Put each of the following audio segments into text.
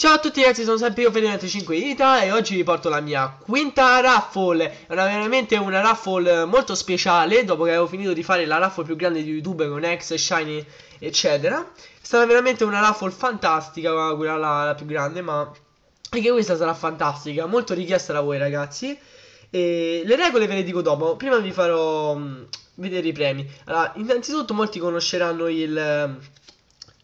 Ciao a tutti ragazzi, sono sempre io Ferdinand5 in Italia e oggi vi porto la mia quinta raffle È una, veramente una raffle molto speciale dopo che avevo finito di fare la raffle più grande di YouTube con X, Shiny eccetera È stata veramente una raffle fantastica, quella la, la più grande ma anche questa sarà fantastica, molto richiesta da voi ragazzi e le regole ve le dico dopo, prima vi farò mm, vedere i premi Allora, innanzitutto molti conosceranno il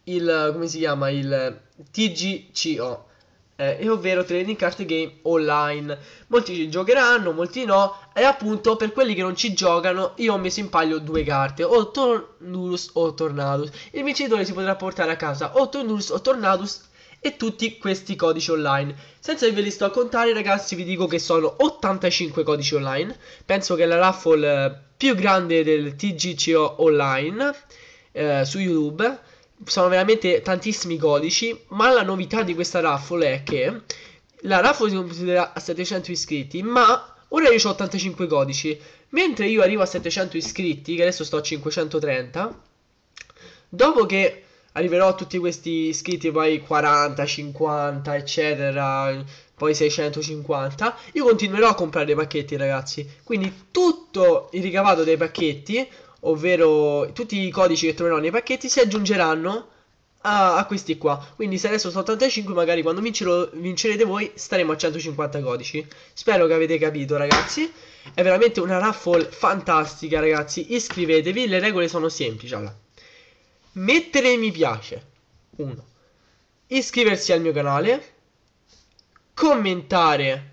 il, come si chiama, il TGCO, eh, ovvero Trading Card Game Online. Molti ci giocheranno, molti no, e appunto per quelli che non ci giocano io ho messo in palio due carte, o Tornurus o Tornadus. Il vincitore si potrà portare a casa o Tornurus o Tornadus e tutti questi codici online. Senza che ve li sto a contare ragazzi vi dico che sono 85 codici online, penso che la raffle eh, più grande del TGCO online eh, su YouTube sono veramente tantissimi codici, ma la novità di questa raffle è che la raffle si considera a 700 iscritti, ma ora io ho 85 codici, mentre io arrivo a 700 iscritti, che adesso sto a 530, dopo che arriverò a tutti questi iscritti poi 40, 50, eccetera, poi 650, io continuerò a comprare dei pacchetti, ragazzi. Quindi tutto il ricavato dei pacchetti ovvero tutti i codici che troverò nei pacchetti si aggiungeranno a, a questi qua. Quindi se adesso sono 85, magari quando vincerò, vincerete voi staremo a 150 codici. Spero che avete capito ragazzi. È veramente una raffle fantastica ragazzi. Iscrivetevi, le regole sono semplici. Allora. Mettere mi piace. 1. Iscriversi al mio canale. Commentare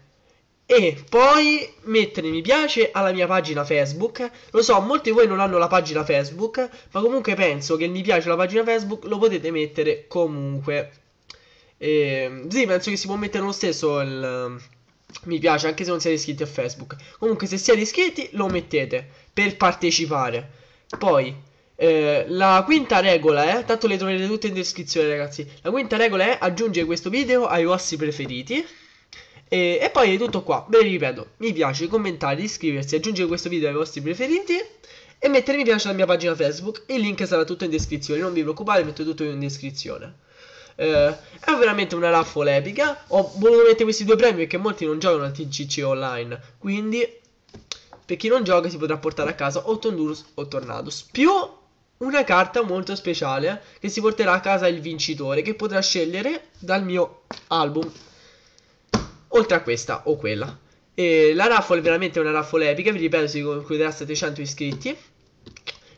e poi mettere mi piace alla mia pagina Facebook. Lo so, molti di voi non hanno la pagina Facebook, ma comunque penso che il mi piace alla pagina Facebook lo potete mettere comunque. E, ehm, sì, penso che si può mettere lo stesso il ehm, mi piace anche se non siete iscritti a Facebook. Comunque se siete iscritti lo mettete per partecipare. Poi eh, la quinta regola è, tanto le troverete tutte in descrizione ragazzi, la quinta regola è aggiungere questo video ai vostri preferiti. E, e poi è tutto qua, ve ripeto, mi piace, commentare, iscriversi, aggiungere questo video ai vostri preferiti e mettere mi piace alla mia pagina Facebook, il link sarà tutto in descrizione, non vi preoccupate, metto tutto in descrizione. Eh, è veramente una raffola epica, ho voluto mettere questi due premi perché molti non giocano al TCC online, quindi per chi non gioca si potrà portare a casa o Tondurus o Tornados, più una carta molto speciale che si porterà a casa il vincitore che potrà scegliere dal mio album oltre a questa o quella. E la raffle è veramente una raffle epica, vi ripeto, si concluderà 700 iscritti.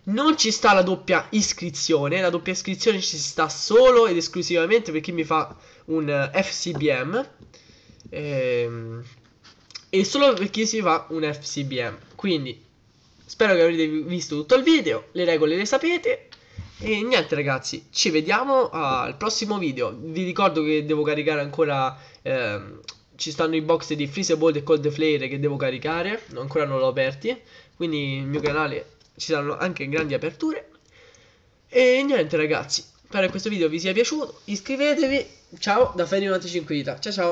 Non ci sta la doppia iscrizione, la doppia iscrizione ci sta solo ed esclusivamente per chi mi fa un eh, FCBM. Ehm, e solo per chi si fa un FCBM. Quindi spero che avrete visto tutto il video, le regole le sapete. E niente ragazzi, ci vediamo al prossimo video. Vi ricordo che devo caricare ancora... Ehm, ci stanno i box di Freezebolt e Cold Flare che devo caricare, ancora non l'ho aperti, quindi il mio canale ci saranno anche grandi aperture. E niente ragazzi, spero che questo video vi sia piaciuto, iscrivetevi, ciao da Ferry95 Dita, ciao ciao!